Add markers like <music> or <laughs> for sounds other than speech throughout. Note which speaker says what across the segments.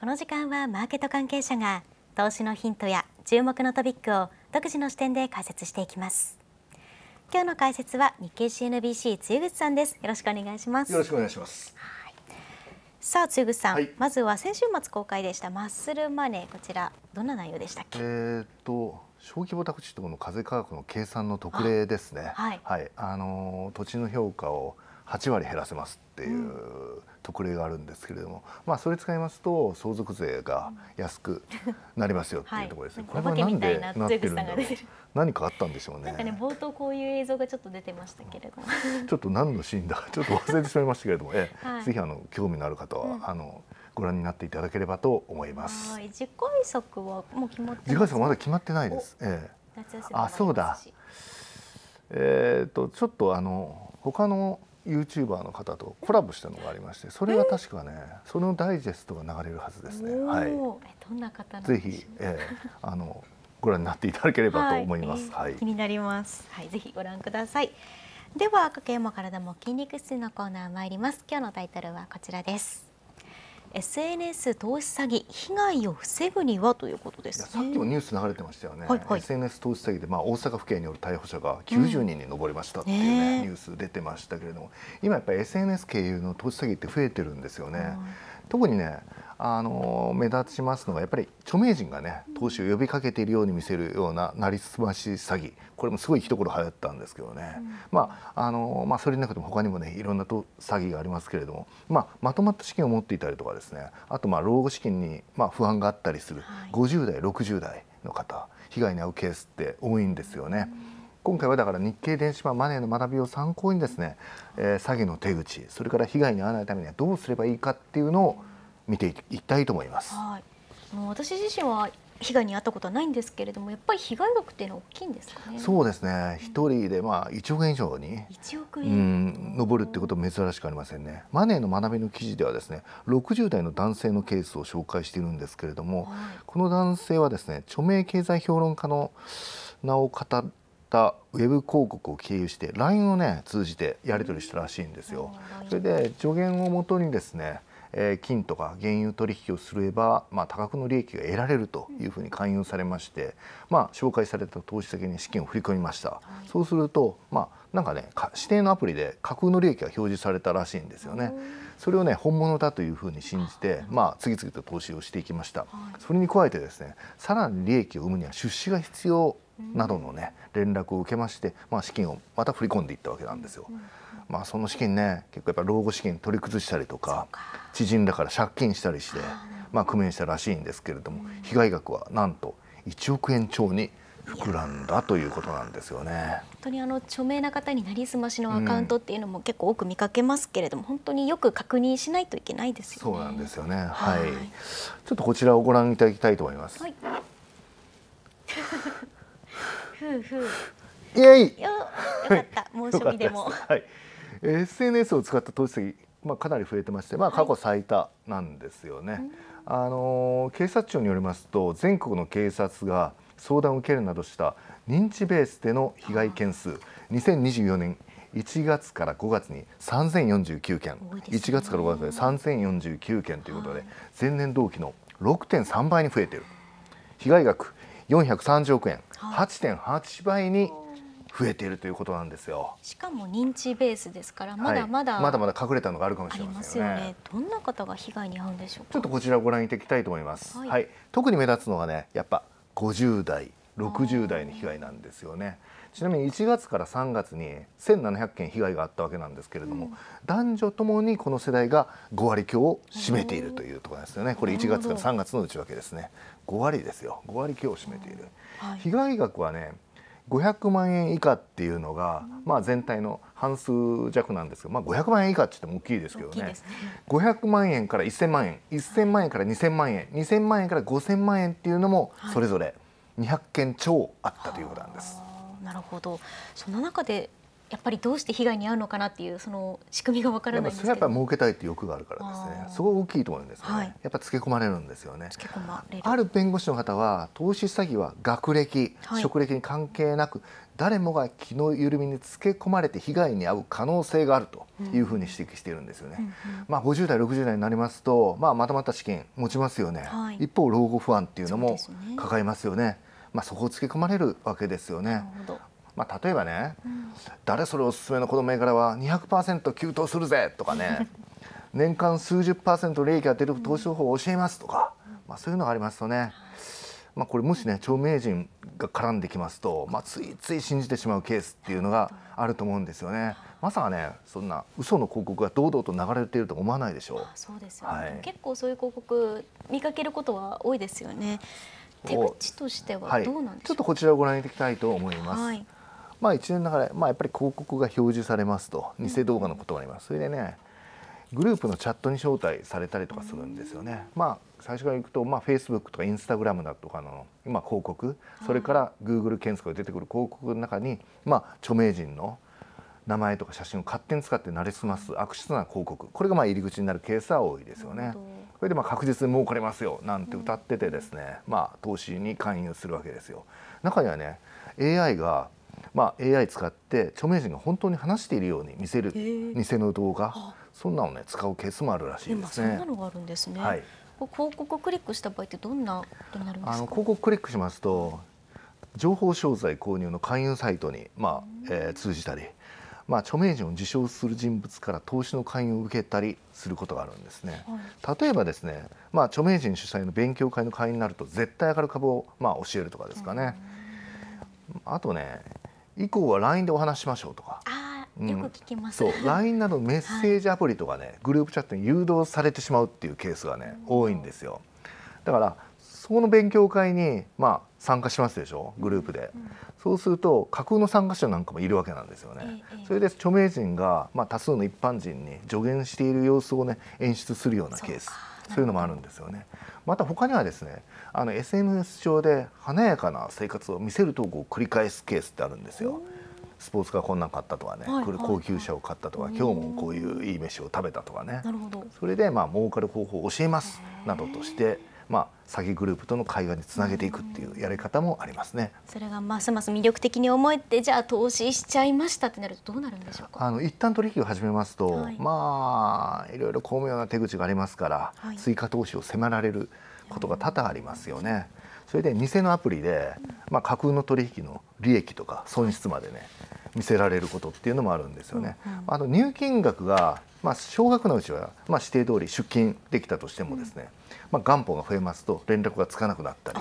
Speaker 1: この時間はマーケット関係者が投資のヒントや注目のトピックを独自の視点で解説していきます今日の解説は日経 CNBC 露口さんですよろしくお願いしますよろしくお願いしますさあ露口さん、はい、まずは先週末公開でしたマッスルマネーこちらどんな内容でしたっ
Speaker 2: けえー、っと小規模宅地等の課税価格の計算の特例ですねはい、はい、あの土地の評価を8割減らせますっていう特例があるんですけれども、まあ、それ使いますと相続税が安くなりますよっていうところですね。これはなんでなってるんだろう。何かあったんでしょうね。なんかね
Speaker 1: 冒頭こういう映像がちょっと出てましたけれども、
Speaker 2: ちょっと何のシーンだ <laughs> ちょっと忘れてしまいましたけれども、ええ、はい、ぜひあの興味のある方は、うん、あの。ご覧になっていただければと思います。
Speaker 1: 自己回作はもう決まって自次回作まだ決まってないです。ええ、あそ
Speaker 2: うだ。えっ、ー、とちょっとあの他の YouTuber の方とコラボしたのがありましてそれが確かね、そのダイジェストが流れるはずですね。はい、
Speaker 1: どんな方ぜひ、
Speaker 2: えー、あのご覧になっていただければと思います。はい、気に
Speaker 1: なります。はい、ぜひご覧ください。では、家計も体も筋肉質のコーナー参ります。今日のタイトルはこちらです。SNS 投資詐欺被害を防ぐにはということです、ね、さっきもニ
Speaker 2: ュース流れてましたよね、はいはい、SNS 投資詐欺で、まあ、大阪府警による逮捕者が90人に上りましたっていうね、うん、ニュース出てましたけれども今やっぱり SNS 経由の投資詐欺って増えてるんですよね。特にねあの目立ちますのがやっぱり著名人がね投資を呼びかけているように見せるようななりすまし詐欺これもすごい一頃流行ったんですけどね、うん、まああのまあ、それなくても他にもねいろんなと詐欺がありますけれども、まあ、まとまった資金を持っていたりとかですねあとまあ老後資金にまあ不安があったりする、はい、50代60代の方被害に遭うケースって多いんですよね。うん今回はだから日経電子版マネーの学びを参考にですね、えー、詐欺の手口それから被害に遭わないためにはどうすればいいかっていうのを見ていきたいと思います。
Speaker 1: はい、もう私自身は被害に遭ったことはないんですけれどもやっぱり被害額っていうのは大きいんですかねそうで
Speaker 2: すね一、うん、人でまあ1億円以上に1
Speaker 1: 億円
Speaker 2: 上るってことは珍しくありませんねマネーの学びの記事ではですね60代の男性のケースを紹介しているんですけれども、はい、この男性はですね著名経済評論家の名を語ったウェブ広告を経由して LINE をね通じてやり取りしたらしいんですよ、それで助言をもとにですねえ金とか原油取引をすれば、まあ、多額の利益が得られるというふうに勧誘されまして、まあ、紹介された投資先に資金を振り込みました、はい、そうすると、まあ、なんかね指定のアプリで架空の利益が表示されたらしいんですよね。それをね本物だというふうに信じて、まあ、次々と投資をしていきました、はい、それに加えてですねさらに利益を生むには出資が必要などのね連絡を受けまして、まあ、資金をまた振り込んでいったわけなんですよ。うんまあ、その資金ね結構やっぱ老後資金取り崩したりとか知人だから借金したりして、まあ、工面したらしいんですけれども、被害額はなんと1億円超に膨らんだということなんですよね本
Speaker 1: 当にあの著名な方になりすましのアカウントっていうのも結構多く見かけますけれども、うん、本当によく確認しないといけないですよ
Speaker 2: ね。そうなんですよね、はい、はい、
Speaker 1: ち
Speaker 2: ょっとこちらをご覧いただきたいと思います。は
Speaker 1: い、ふうふうイエイよよかった猛暑日でも。はい
Speaker 2: SNS を使った投資先、まあ、かなり増えてまして、まあ、過去最多なんですよね、はい、あの警察庁によりますと全国の警察が相談を受けるなどした認知ベースでの被害件数2024年1月から5月に3049件、ね、1月から5月で3049件ということで、はい、前年同期の6.3倍に増えている被害額430億円、はい、8.8倍に増えているということなんですよ
Speaker 1: しかも認知ベースですからまだまだ、はい、まだ
Speaker 2: まだ隠れたのがあるかもしれません、ね、よね
Speaker 1: どんな方が被害に遭うんでしょうかちょっとこちら
Speaker 2: をご覧いただきたいと思います、はい、はい、特に目立つのはねやっぱ50代60代の被害なんですよねちなみに1月から3月に1700件被害があったわけなんですけれども、うん、男女ともにこの世代が5割強を占めているというところですよねこれ1月から3月の内訳ですね5割ですよ5割強を占めている、はい、被害額はね500万円以下っていうのが、まあ、全体の半数弱なんですけど、まあ、500万円以下って言っても大きいですけどねね500万円から1000万円1000万円から2000万円2000万円から5000万円っていうのもそれぞれ200件超あったということなんです。
Speaker 1: なるほどその中でやっぱりどうして被害に遭うのかなっていうその仕組みがわからないんですけどそれ
Speaker 2: はやっぱり儲けたいという欲があるからですねすごい大きいと思うんですよね、はい、やっぱ付け込まれるんですよねある弁護士の方は投資詐欺は学歴、はい、職歴に関係なく誰もが気の緩みに付け込まれて被害に遭う可能性があるというふうに指摘しているんですよね、うんうん、まあ50代60代になりますとまあまとまった資金持ちますよね、はい、一方老後不安っていうのも抱えますよねまあ、そこをつけ込まれるわけですよね。まあ、例えばね、うん、誰それおすすめのこの銘柄は200%急騰するぜとかね <laughs> 年間数十パーセント利益が出る投資方法を教えますとか、まあ、そういうのがありますとね、まあ、これもしね著名人が絡んできますと、まあ、ついつい信じてしまうケースっていうのがあると思うんですよね。まさかねそんな嘘の広告が堂々と流れていると思わないでしょう。そ
Speaker 1: うですよね、はい、結構そういう広告見かけることは多いですよね。手口としてはどうなんでしょう、はい、ちょ
Speaker 2: っとこちらをご覧いただきたいと思います。はいまあ、一連の流れ、まあ、やっぱり広告が表示されますと偽動画のことがありますそれでねグループのチャットに招待されたりとかするんですよね。まあ、最初からいくと、まあ、イスブックとかインスタグラムだとかの今広告それからグーグル検索で出てくる広告の中に、まあ、著名人の名前とか写真を勝手に使って慣れすます悪質な広告これがまあ入り口になるケースは多いですよね。それでまあ確実に儲かりますよなんて歌っててですね、まあ、投資に勧誘するわけですよ。中にはね AI がまあ、AI 使って著名人が本当に話しているように見せる偽の動画そんなのね使うケースもあるらしいですね。そんなの
Speaker 1: があるんですね、はい、広告をクリックした場合ってどんなことになるんです
Speaker 2: かあの広告クリックしますと情報商材購入の勧誘サイトに、まあえー、通じたり、まあ、著名人を自称する人物から投資の勧誘を受けたりすることがあるんですね、はい、例えばですね、まあ、著名人主催の勉強会の会員になると絶対上がる株を、まあ、教えるとかですかね、あとね以降は LINE でお話しましょうとか。うん、よく聞
Speaker 1: きます、そう LINE
Speaker 2: などメッセージアプリとかね、はい、グループチャットに誘導されてしまうっていうケースがね、多いんですよだからそこの勉強会に、まあ、参加しますでしょグループで、うん、そうすると架空の参加者なんかもいるわけなんですよね、ええ、それで著名人が、まあ、多数の一般人に助言している様子をね演出するようなケースそういうのもあるんですよねまた他にはですねあの SNS 上で華やかな生活を見せる投稿を繰り返すケースってあるんですよ。スポーツカーこんなん買ったとかね、はい高級車を買ったとか、今日もこういういい飯を食べたとかねそれでまあ儲かる方法を教えますなどとして。まあ、詐欺グループとの会話につなげていくっていうやり方もありますね。
Speaker 1: それがますます魅力的に思えて、じゃあ投資しちゃいましたってなるとどうなるんでしょ
Speaker 2: うか。あの一旦取引を始めますと、はい、まあいろいろ巧妙な手口がありますから、はい、追加投資を迫られることが多々ありますよね。それで偽のアプリで、まあ、架空の取引の利益とか損失までね見せられることっていうのもあるんですよね。あと入金額がまあ、少額のうちは、まあ、指定通り出勤できたとしてもですね、まあ、元本が増えますと連絡がつかなくなったり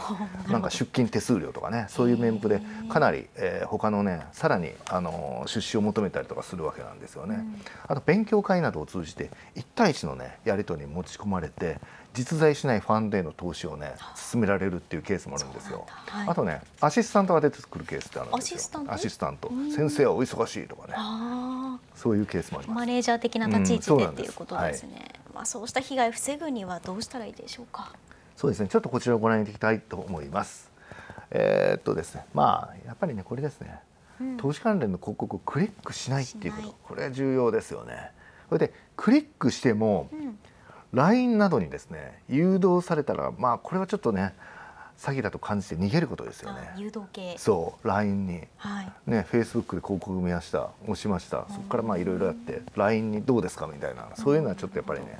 Speaker 2: なんか出勤手数料とかねそういう面目でかなり、えー、他のねさらにあの出資を求めたりとかするわけなんですよね。あと勉強会などを通じて1対1のねやり取りに持ち込まれて実在しないファンデーの投資をね進められるっていうケースもあるんですよ。はい、あとねアシスタントが出てくるケースってあるんですよ。アシスタント先生はお忙しいとかね。
Speaker 1: あ
Speaker 2: そういうケースもありま
Speaker 1: すマネージャー的な立ち位置で、うん、っていうことですね、はい、まあ、そうした被害を防ぐにはどうしたらいいでしょうか
Speaker 2: そうですねちょっとこちらをご覧いただきたいと思いますえー、っとですねまあやっぱりねこれですね、投資関連の広告をクリックしないっていうことこれは重要ですよねそれでクリックしても、うん、l i n などにですね誘導されたらまあこれはちょっとね詐欺だと感じて逃げることですよね。誘導系そう LINE に、はい、ね Facebook で広告見ました押しましたそこからまあいろいろやって LINE にどうですかみたいなそういうのはちょっとやっぱりね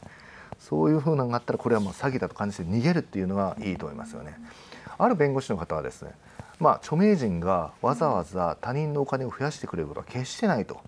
Speaker 2: そういうふうなのがあったらこれはもう詐欺だと感じて逃げるっていうのがいいと思いますよね。ある弁護士の方はですねまあ著名人がわざわざ他人のお金を増やしてくれることは決してないと。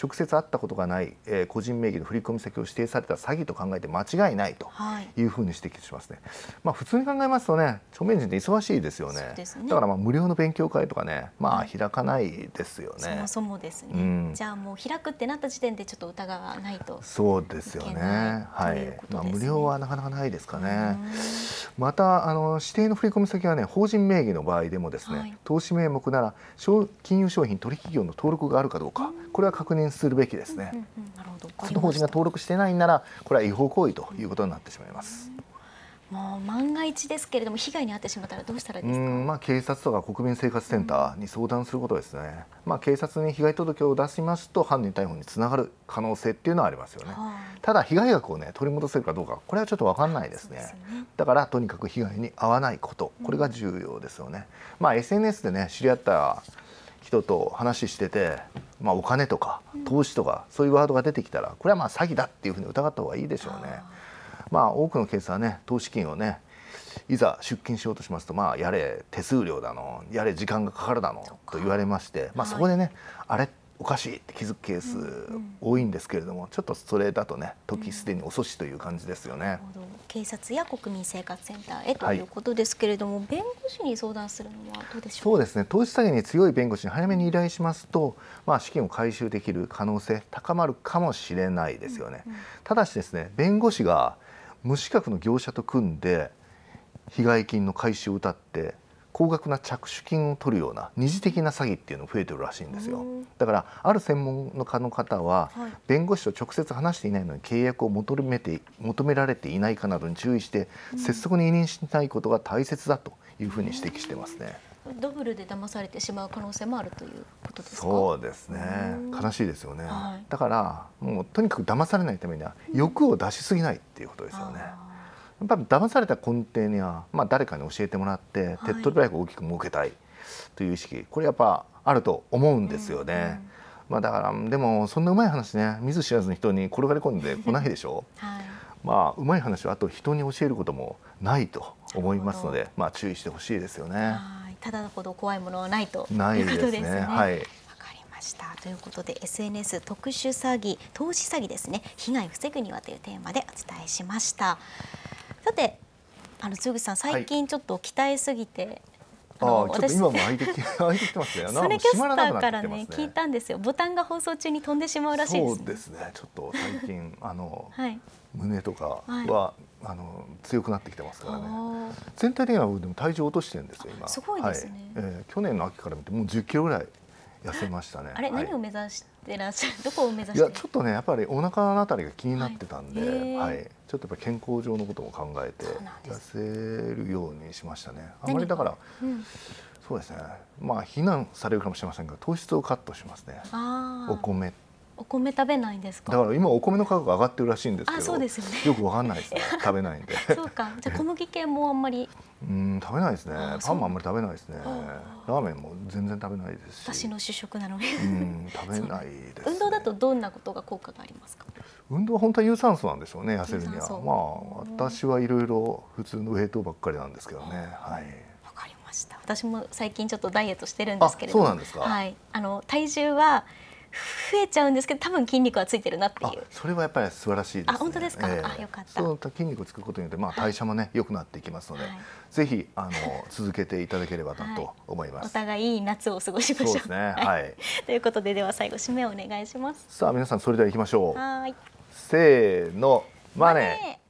Speaker 2: 直接会ったことがない、えー、個人名義の振込先を指定された詐欺と考えて間違いないというふうに指摘しますね、はい、まあ、普通に考えますとね著名人って忙しいですよね、ね、だからまあ無料の勉強会とかね、まあ、開かないですよね、うん、そもそ
Speaker 1: もですね、うん、じゃあもう開くってなった時点でちょっと疑わないと
Speaker 2: そうですよねはい、ね、まあ、無料はなかなかないですかねまたあの指定の振込先はね法人名義の場合でもですね、はい、投資名目なら金融商品取引業の登録があるかどうかこれは確認念するべきですね。なるほど活の法人が登録してないならこれは違法行為ということになってしまいます。
Speaker 1: もう万が一ですけれども被害に遭ってしまったらどうしたらいいで
Speaker 2: すか。まあ警察とか国民生活センターに相談することですね。うん、まあ警察に被害届を出しますと犯人逮捕につながる可能性っていうのはありますよね。はあ、ただ被害額をね取り戻せるかどうかこれはちょっとわかんないですね。すねだからとにかく被害に遭わないことこれが重要ですよね。うん、まあ SNS でね知り合った人と話してて。まあ、お金とか投資とかそういうワードが出てきたらこれはまあ詐欺だっていうふうに疑った方がいいでしょうね。まあ、多くのケースはね投資金をねいざ出金しようとしますと、まあ、やれ手数料だのやれ時間がかかるだのと言われまして、まあ、そこでね、はい、あれおかしいって気づくケース多いんですけれども、うんうん、ちょっとそれだとね時すでに遅しという感じですよね。
Speaker 1: うん警察や国民生活センターへということですけれども、はい、弁護士に相談するのはどうでし
Speaker 2: ょうそうですね投資詐欺に強い弁護士に早めに依頼しますと、まあ、資金を回収できる可能性高まるかもしれないですよね、うんうん、ただしですね弁護士が無資格の業者と組んで被害金の回収をうたって高額な着手金を取るような二次的な詐欺っていうの増えてるらしいんですよだからある専門の家の方は、弁護士と直接話していないのに契約を求めて求められていないかなどに注意して、拙速に委任しないことが大切だというふうに指摘してますね。
Speaker 1: ダブルで騙されてしまう可能性もあるというこ
Speaker 2: とですか。そうですね。悲しいですよね。はい、だからもうとにかく騙されないためには欲を出しすぎないっていうことですよね。っぱり騙された根底には、まあ、誰かに教えてもらって、手っ取り早く大きく儲けたいという意識これやっぱあると思うんですよね。まあ、だからでもそんなうまい話ね見ず知らずの人に転がり込んでこないでしょ、<laughs> はい、まあうまい話はあと人に教えることもないと思いますので、まあ、注意してほしいですよね。
Speaker 1: ただほど怖いものはないということですね。すねはいということで SNS 特殊詐欺投資詐欺ですね被害を防ぐにはというテーマでお伝えしました。さてあのつぐさん最近ちょっと鍛えすぎて、はいああちょっと今も開 <laughs> いてきて
Speaker 2: てますね。それキャスターからね聞い
Speaker 1: たんですよ。ボタンが放送中に飛んでしまうらしいです、そうで
Speaker 2: すね。ちょっと最近 <laughs> あの、胸とかは、あの強くなってきてますからね。全体的にはでも体重落としてるんですよ今。すごいですね、はえ去年の秋から見てもう10キロぐらい痩せましたね。あれ、何
Speaker 1: を目指してらっしゃる <laughs> どこを目指していや
Speaker 2: ちょっとねやっぱりお腹のあたりが気になってたんで、はい、はい、ちょっとやっぱ健康上のことも考えて痩せるようにしましたねあまりだから、うん、そうですねまあ非難されるかもしれませんが糖質をカットしますねお米
Speaker 1: お米食べないんですかだ
Speaker 2: から今お米の価格上がってるらしいんですけどあそうですよ,、ね、よくわかんないですね <laughs> 食べないんでそ
Speaker 1: うかじゃ小麦系もあんまり
Speaker 2: うん食べないですねパンもあんまり食べないですねラーメンも全然食べないです
Speaker 1: 私の主食なのにうん
Speaker 2: <laughs> 食べないです、
Speaker 1: ね、運動だとどんなことが効果がありますか
Speaker 2: 運動は本当は有酸素なんでしょうね痩せるにはまあ私はいろいろ普通の冷凍ばっかりなんですけどねはい
Speaker 1: 私も最近ちょっとダイエットしてるんですけれども、はい、あの体重は増えちゃうんですけど多分筋肉はついてるなっていう
Speaker 2: それはやっぱり素晴らしいです、ね、あ本当ですか、えー、あよかったその筋肉つくことによってまあ代謝もね良、くなっていきますので、はい、ぜひあの続けていただければなと思います、
Speaker 1: はい、お互いいい夏を過ごしましょうそうですね <laughs> はいということででは最後締めお願いします
Speaker 2: さあ皆さんそれではいきましょうはいせーのマネ
Speaker 1: ー